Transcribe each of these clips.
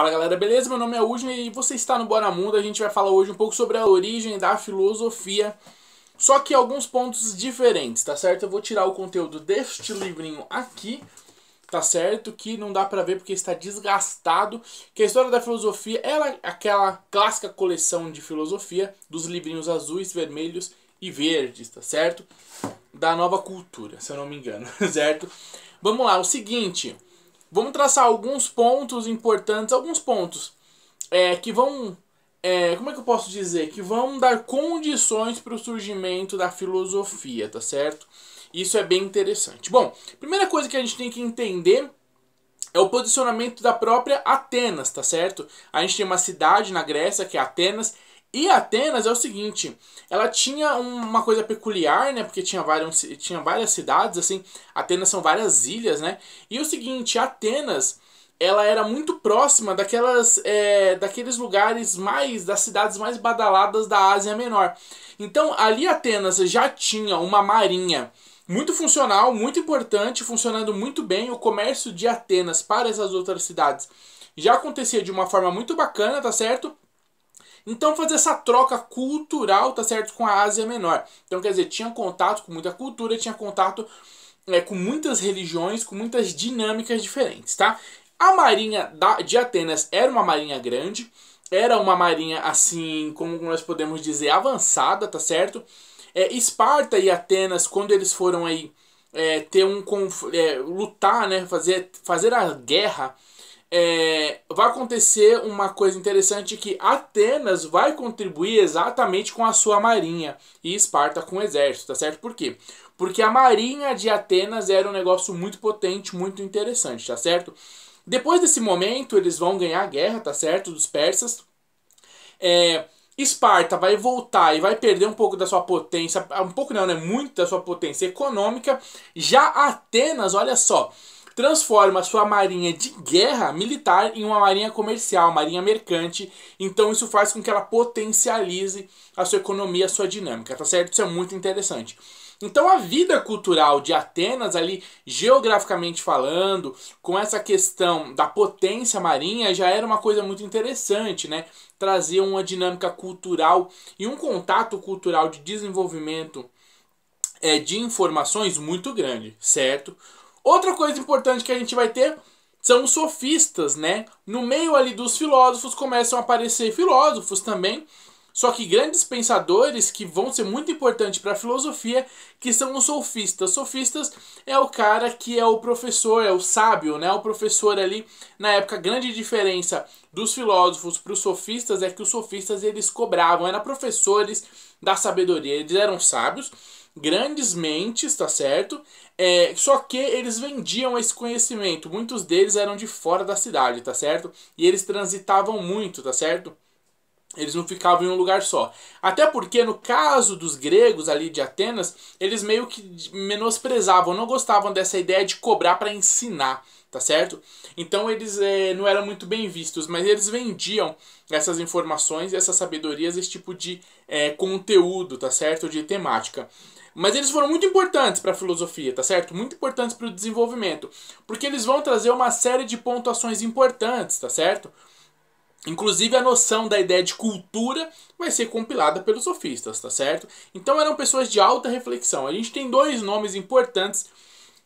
Fala galera, beleza? Meu nome é Usman e você está no Bora Mundo. A gente vai falar hoje um pouco sobre a origem da filosofia, só que alguns pontos diferentes, tá certo? Eu vou tirar o conteúdo deste livrinho aqui, tá certo? Que não dá pra ver porque está desgastado. Que a história da filosofia é aquela clássica coleção de filosofia dos livrinhos azuis, vermelhos e verdes, tá certo? Da nova cultura, se eu não me engano, certo? Vamos lá, o seguinte. Vamos traçar alguns pontos importantes, alguns pontos é, que vão. É, como é que eu posso dizer? Que vão dar condições para o surgimento da filosofia, tá certo? Isso é bem interessante. Bom, primeira coisa que a gente tem que entender é o posicionamento da própria Atenas, tá certo? A gente tem uma cidade na Grécia que é Atenas e Atenas é o seguinte, ela tinha uma coisa peculiar, né? Porque tinha várias, tinha várias cidades, assim. Atenas são várias ilhas, né? E o seguinte, Atenas, ela era muito próxima daquelas, é, daqueles lugares mais, das cidades mais badaladas da Ásia Menor. Então, ali Atenas já tinha uma marinha muito funcional, muito importante, funcionando muito bem. O comércio de Atenas para essas outras cidades já acontecia de uma forma muito bacana, tá certo? Então fazer essa troca cultural, tá certo, com a Ásia Menor. Então quer dizer, tinha contato com muita cultura, tinha contato é, com muitas religiões, com muitas dinâmicas diferentes, tá? A marinha da, de Atenas era uma marinha grande, era uma marinha assim, como nós podemos dizer, avançada, tá certo? É, Esparta e Atenas, quando eles foram aí é, ter um é, lutar, né, fazer, fazer a guerra é, vai acontecer uma coisa interessante que Atenas vai contribuir exatamente com a sua marinha e Esparta com o exército, tá certo? Por quê? Porque a marinha de Atenas era um negócio muito potente, muito interessante, tá certo? Depois desse momento, eles vão ganhar a guerra, tá certo? Dos persas. É, Esparta vai voltar e vai perder um pouco da sua potência, um pouco não, né? Muito da sua potência econômica. Já Atenas, olha só, transforma sua marinha de guerra militar em uma marinha comercial, marinha mercante. Então isso faz com que ela potencialize a sua economia, a sua dinâmica, tá certo? Isso é muito interessante. Então a vida cultural de Atenas ali, geograficamente falando, com essa questão da potência marinha, já era uma coisa muito interessante, né? Trazer uma dinâmica cultural e um contato cultural de desenvolvimento é, de informações muito grande, certo? Outra coisa importante que a gente vai ter são os sofistas, né? No meio ali dos filósofos começam a aparecer filósofos também só que grandes pensadores que vão ser muito importantes para a filosofia, que são os sofistas. Sofistas é o cara que é o professor, é o sábio, né? O professor ali, na época, a grande diferença dos filósofos para os sofistas é que os sofistas eles cobravam, eram professores da sabedoria, eles eram sábios, grandes mentes, tá certo? É, só que eles vendiam esse conhecimento, muitos deles eram de fora da cidade, tá certo? E eles transitavam muito, tá certo? Eles não ficavam em um lugar só. Até porque, no caso dos gregos ali de Atenas, eles meio que menosprezavam, não gostavam dessa ideia de cobrar para ensinar, tá certo? Então eles é, não eram muito bem vistos, mas eles vendiam essas informações, essas sabedorias, esse tipo de é, conteúdo, tá certo? De temática. Mas eles foram muito importantes para a filosofia, tá certo? Muito importantes para o desenvolvimento, porque eles vão trazer uma série de pontuações importantes, tá certo? Inclusive a noção da ideia de cultura vai ser compilada pelos sofistas, tá certo? Então eram pessoas de alta reflexão. A gente tem dois nomes importantes.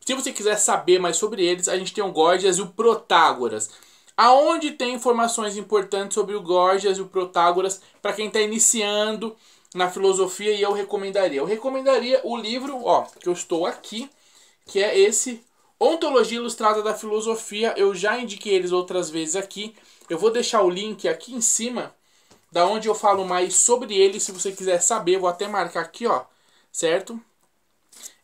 Se você quiser saber mais sobre eles, a gente tem o Gorgias e o Protágoras. Aonde tem informações importantes sobre o Gorgias e o Protágoras para quem está iniciando na filosofia e eu recomendaria. Eu recomendaria o livro, ó, que eu estou aqui, que é esse Ontologia Ilustrada da Filosofia. Eu já indiquei eles outras vezes aqui. Eu vou deixar o link aqui em cima, da onde eu falo mais sobre ele, se você quiser saber, vou até marcar aqui, ó, certo?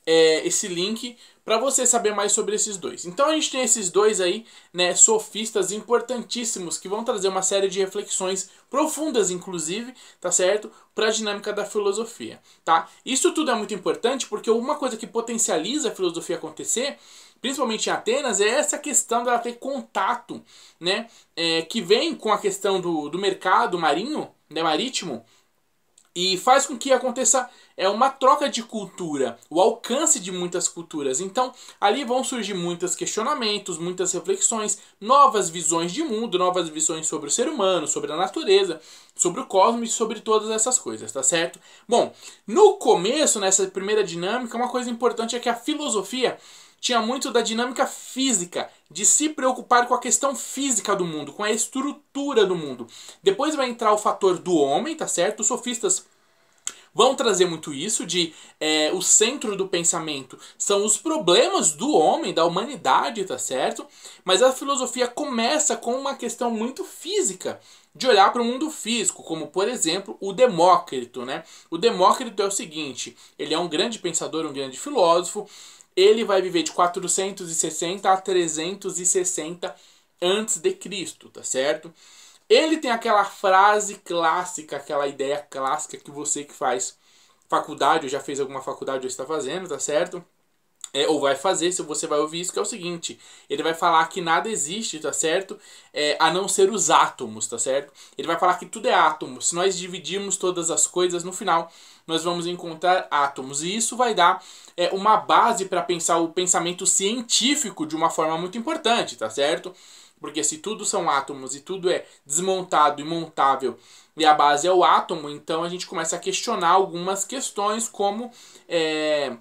É, esse link para você saber mais sobre esses dois. Então a gente tem esses dois aí, né, sofistas importantíssimos que vão trazer uma série de reflexões profundas, inclusive, tá certo, para a dinâmica da filosofia, tá? Isso tudo é muito importante porque uma coisa que potencializa a filosofia acontecer principalmente em Atenas, é essa questão dela ter contato, né? É, que vem com a questão do, do mercado marinho, né, marítimo, e faz com que aconteça é uma troca de cultura, o alcance de muitas culturas. Então, ali vão surgir muitos questionamentos, muitas reflexões, novas visões de mundo, novas visões sobre o ser humano, sobre a natureza, sobre o cosmos e sobre todas essas coisas, tá certo? Bom, no começo, nessa primeira dinâmica, uma coisa importante é que a filosofia tinha muito da dinâmica física, de se preocupar com a questão física do mundo, com a estrutura do mundo. Depois vai entrar o fator do homem, tá certo? Os sofistas vão trazer muito isso de é, o centro do pensamento são os problemas do homem, da humanidade, tá certo? Mas a filosofia começa com uma questão muito física, de olhar para o mundo físico, como por exemplo o Demócrito, né? O Demócrito é o seguinte, ele é um grande pensador, um grande filósofo, ele vai viver de 460 a 360 antes de Cristo, tá certo? Ele tem aquela frase clássica, aquela ideia clássica que você que faz faculdade, ou já fez alguma faculdade ou está fazendo, tá certo? é, ou vai fazer, se você vai ouvir isso, que é o seguinte: ele vai falar que nada existe, tá certo? É, a não ser os átomos, tá certo? Ele vai falar que tudo é átomo. Se nós dividirmos todas as coisas, no final nós vamos encontrar átomos. E isso vai dar é, uma base para pensar o pensamento científico de uma forma muito importante, tá certo? Porque se tudo são átomos e tudo é desmontado e montável e a base é o átomo, então a gente começa a questionar algumas questões como. É,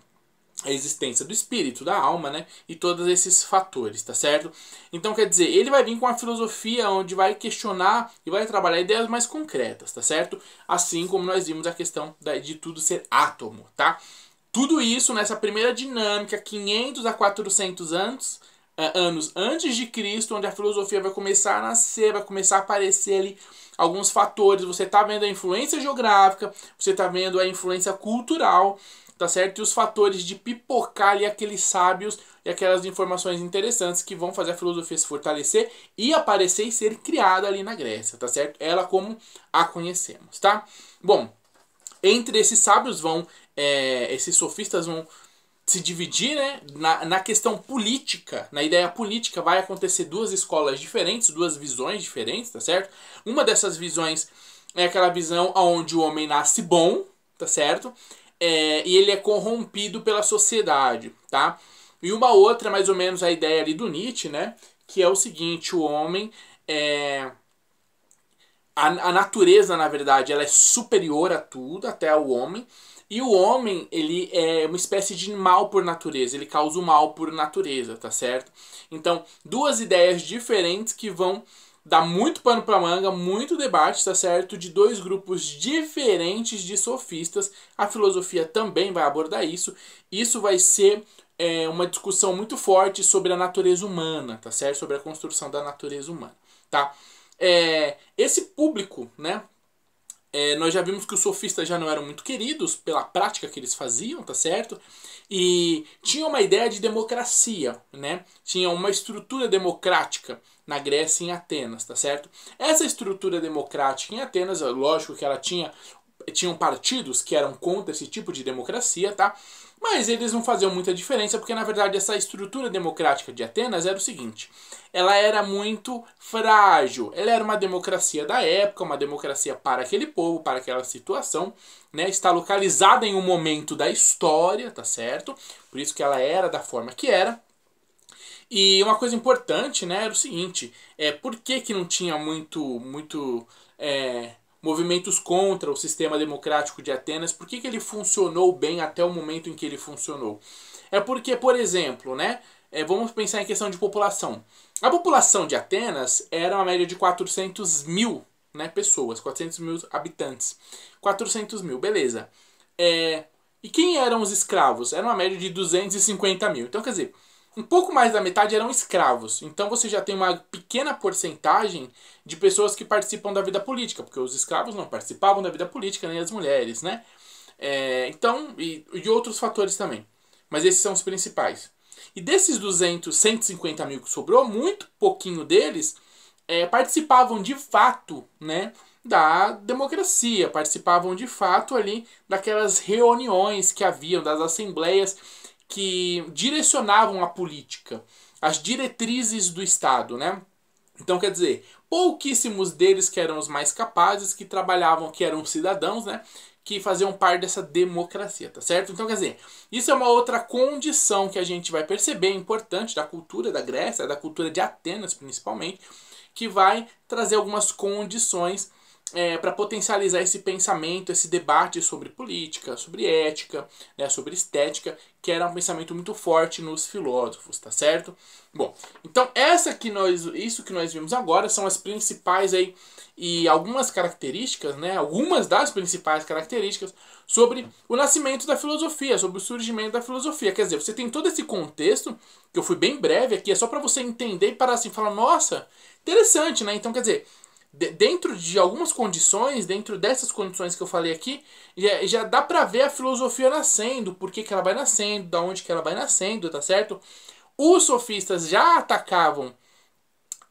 a existência do espírito, da alma, né? E todos esses fatores, tá certo? Então, quer dizer, ele vai vir com a filosofia onde vai questionar e vai trabalhar ideias mais concretas, tá certo? Assim como nós vimos a questão de tudo ser átomo, tá? Tudo isso nessa primeira dinâmica, 500 a 400 anos, anos antes de Cristo, onde a filosofia vai começar a nascer, vai começar a aparecer ali alguns fatores. Você está vendo a influência geográfica, você está vendo a influência cultural, tá certo? E os fatores de pipocar ali aqueles sábios e aquelas informações interessantes que vão fazer a filosofia se fortalecer e aparecer e ser criada ali na Grécia, tá certo? Ela como a conhecemos, tá? Bom, entre esses sábios vão, é, esses sofistas vão se dividir, né? Na, na questão política, na ideia política, vai acontecer duas escolas diferentes, duas visões diferentes, tá certo? Uma dessas visões é aquela visão onde o homem nasce bom, tá certo? é, e ele é corrompido pela sociedade, tá? E uma outra, mais ou menos a ideia ali do Nietzsche, né? Que é o seguinte, o homem é... A, a natureza, na verdade, ela é superior a tudo, até ao homem. E o homem, ele é uma espécie de mal por natureza, ele causa o mal por natureza, tá certo? Então, duas ideias diferentes que vão dá muito pano para manga, muito debate, tá certo? De dois grupos diferentes de sofistas. A filosofia também vai abordar isso. Isso vai ser é, uma discussão muito forte sobre a natureza humana, tá certo? Sobre a construção da natureza humana, tá? É, esse público, né? É, nós já vimos que os sofistas já não eram muito queridos pela prática que eles faziam, tá certo? e tinha uma ideia de democracia, né? Tinha uma estrutura democrática na Grécia e em Atenas, tá certo? Essa estrutura democrática em Atenas, é lógico que ela tinha tinham partidos que eram contra esse tipo de democracia, tá? Mas eles não faziam muita diferença, porque na verdade essa estrutura democrática de Atenas era o seguinte: ela era muito frágil. Ela era uma democracia da época, uma democracia para aquele povo, para aquela situação, né? Está localizada em um momento da história, tá certo? Por isso que ela era da forma que era. E uma coisa importante, né, era o seguinte: é por que, que não tinha muito, muito é, movimentos contra o sistema democrático de Atenas, por que, que ele funcionou bem até o momento em que ele funcionou? É porque, por exemplo, né, é, vamos pensar em questão de população. A população de Atenas era uma média de 400 mil né, pessoas, 400 mil habitantes. 400 mil, beleza. É, e quem eram os escravos? Era uma média de 250 mil. Então, quer dizer, um pouco mais da metade eram escravos. Então você já tem uma pequena porcentagem de pessoas que participam da vida política, porque os escravos não participavam da vida política, nem as mulheres, né? É, então, e, e outros fatores também. Mas esses são os principais. E desses 200, 150 mil que sobrou, muito pouquinho deles é, participavam de fato, né? da democracia, participavam de fato ali daquelas reuniões que haviam, das assembleias que direcionavam a política, as diretrizes do Estado, né? Então, quer dizer, pouquíssimos deles que eram os mais capazes, que trabalhavam, que eram cidadãos, né? Que faziam parte dessa democracia, tá certo? Então, quer dizer, isso é uma outra condição que a gente vai perceber importante da cultura da Grécia, da cultura de Atenas principalmente, que vai trazer algumas condições é, para potencializar esse pensamento, esse debate sobre política, sobre ética, né, sobre estética, que era um pensamento muito forte nos filósofos, tá certo? Bom, então essa que nós, isso que nós vimos agora são as principais aí e algumas características, né, algumas das principais características sobre o nascimento da filosofia, sobre o surgimento da filosofia. Quer dizer, você tem todo esse contexto que eu fui bem breve aqui, é só para você entender e parar assim, falar, nossa, interessante, né? Então, quer dizer, dentro de algumas condições, dentro dessas condições que eu falei aqui, já, já dá para ver a filosofia nascendo, por que, que ela vai nascendo, da onde que ela vai nascendo, tá certo? Os sofistas já atacavam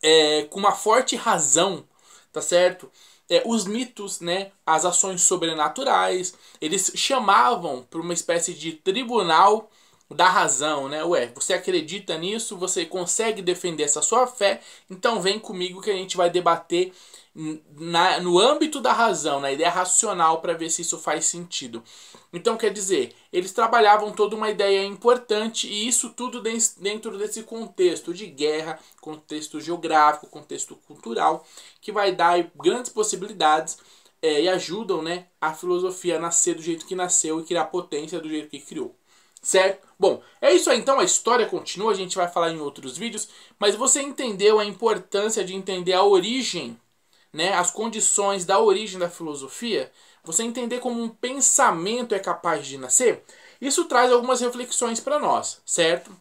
é, com uma forte razão, tá certo? É, os mitos, né, as ações sobrenaturais, eles chamavam para uma espécie de tribunal da razão, né? Ué, você acredita nisso, você consegue defender essa sua fé, então vem comigo que a gente vai debater na, no âmbito da razão, na ideia racional, para ver se isso faz sentido. Então, quer dizer, eles trabalhavam toda uma ideia importante e isso tudo dentro desse contexto de guerra, contexto geográfico, contexto cultural, que vai dar grandes possibilidades é, e ajudam né, a filosofia a nascer do jeito que nasceu e criar potência do jeito que criou certo? Bom, é isso aí então, a história continua, a gente vai falar em outros vídeos, mas você entendeu a importância de entender a origem, né, as condições da origem da filosofia? Você entender como um pensamento é capaz de nascer? Isso traz algumas reflexões para nós, certo?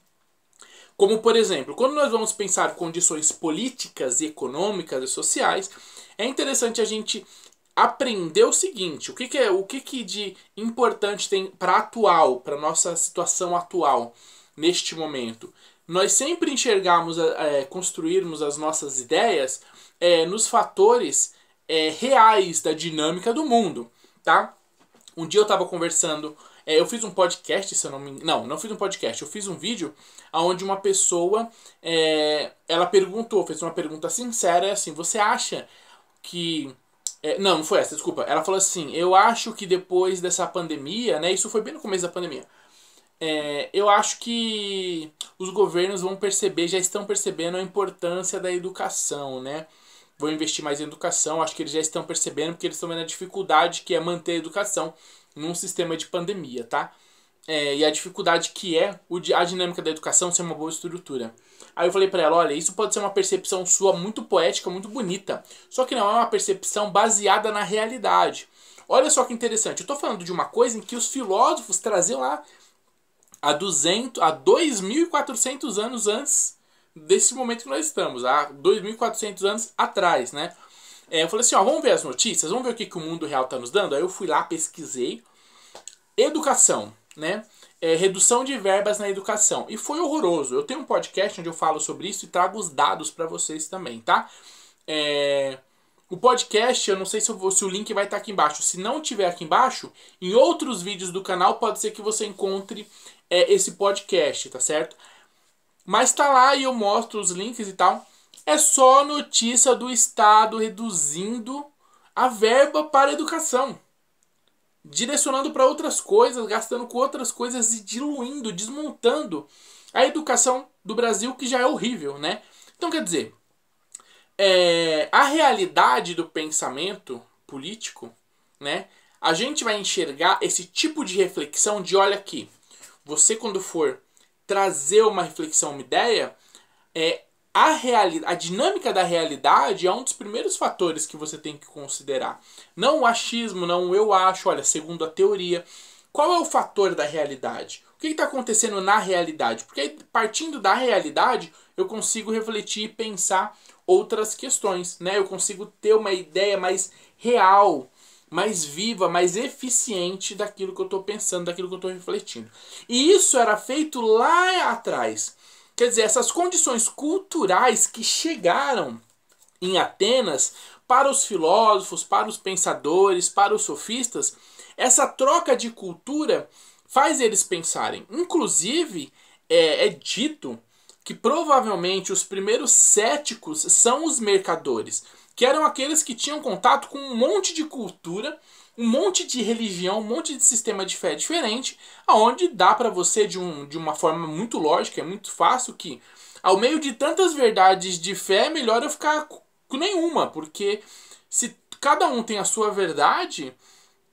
Como, por exemplo, quando nós vamos pensar condições políticas, econômicas e sociais, é interessante a gente aprender o seguinte: o que, que é, o que, que de importante tem para atual, para nossa situação atual neste momento? Nós sempre enxergamos, é, eh, eh, construirmos as nossas ideias é, nos fatores é, reais da dinâmica do mundo, tá? Um dia eu estava conversando, eu fiz um podcast, se eu não me não, não fiz um podcast, eu fiz um vídeo onde uma pessoa, ela perguntou, fez uma pergunta sincera, assim, você acha que é, não, não foi essa, desculpa. Ela falou assim: eu acho que depois dessa pandemia, né? Isso foi bem no começo da pandemia. É, eu acho que os governos vão perceber, já estão percebendo a importância da educação, né? Vão investir mais em educação, acho que eles já estão percebendo, porque eles estão vendo a dificuldade que é manter a educação num sistema de pandemia, tá? é, e a dificuldade que é a dinâmica da educação ser uma boa estrutura. Aí eu falei para ela, olha, isso pode ser uma percepção sua muito poética, muito bonita, só que não é uma percepção baseada na realidade. Olha só que interessante, eu estou falando de uma coisa em que os filósofos traziam lá há 200, há 2.400 anos antes desse momento que nós estamos, há 2.400 anos atrás, né? É, eu falei assim, ó, vamos ver as notícias, vamos ver o que, que o mundo real está nos dando? Aí eu fui lá, pesquisei. Educação né? É, redução de verbas na educação. E foi horroroso. Eu tenho um podcast onde eu falo sobre isso e trago os dados para vocês também, tá? É, o podcast, eu não sei se, vou, se o link vai estar tá aqui embaixo. Se não tiver aqui embaixo, em outros vídeos do canal pode ser que você encontre é, esse podcast, tá certo? Mas tá lá e eu mostro os links e tal. É só notícia do Estado reduzindo a verba para a educação direcionando para outras coisas, gastando com outras coisas e diluindo, desmontando a educação do Brasil, que já é horrível, né? Então, quer dizer, é, a realidade do pensamento político, né? A gente vai enxergar esse tipo de reflexão de, olha aqui, você quando for trazer uma reflexão, uma ideia, é, a, reali a dinâmica da realidade é um dos primeiros fatores que você tem que considerar. Não o achismo, não eu acho, olha, segundo a teoria. Qual é o fator da realidade? O que está acontecendo na realidade? Porque partindo da realidade, eu consigo refletir e pensar outras questões, né? Eu consigo ter uma ideia mais real, mais viva, mais eficiente daquilo que eu estou pensando, daquilo que eu estou refletindo. E isso era feito lá atrás. Quer dizer, essas condições culturais que chegaram em Atenas para os filósofos, para os pensadores, para os sofistas, essa troca de cultura faz eles pensarem. Inclusive, é, é dito que provavelmente os primeiros céticos são os mercadores, que eram aqueles que tinham contato com um monte de cultura um monte de religião, um monte de sistema de fé diferente, aonde dá para você de, um, de uma forma muito lógica, é muito fácil que ao meio de tantas verdades de fé, é melhor eu ficar com nenhuma, porque se cada um tem a sua verdade,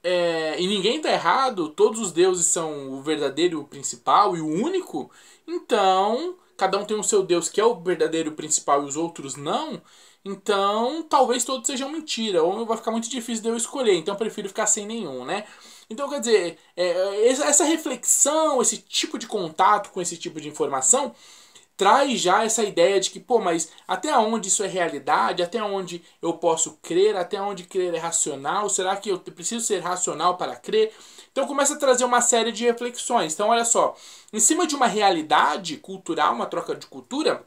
é, e ninguém está errado, todos os deuses são o verdadeiro o principal e o único, então cada um tem o seu deus que é o verdadeiro principal e os outros não, então, talvez todos sejam mentira, ou vai ficar muito difícil de eu escolher, então eu prefiro ficar sem nenhum, né? Então, quer dizer, é, é essa reflexão, esse tipo de contato com esse tipo de informação, traz já essa ideia de que, pô, mas até onde isso é realidade? Até onde eu posso crer? Até onde crer é racional? Será que eu preciso ser racional para crer? Então começa a trazer uma série de reflexões. Então, olha só, em cima de uma realidade cultural, uma troca de cultura,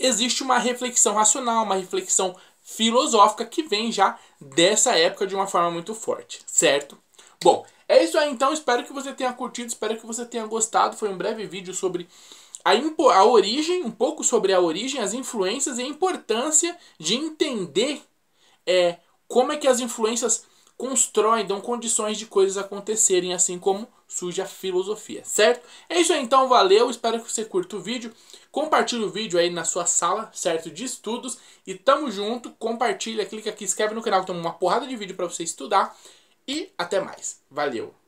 existe uma reflexão racional, uma reflexão filosófica que vem já dessa época de uma forma muito forte, certo? Bom, é isso aí então, espero que você tenha curtido, espero que você tenha gostado. Foi um breve vídeo sobre a, a origem, um pouco sobre a origem, as influências e a importância de entender é, como é que as influências constroem, dão condições de coisas acontecerem, assim como surge a filosofia, certo? É isso aí então, valeu, espero que você curta o vídeo. Compartilhe o vídeo aí na sua sala, certo? De estudos. E tamo junto. Compartilha, clica aqui, inscreve no canal que tem uma porrada de vídeo para você estudar. E até mais. Valeu!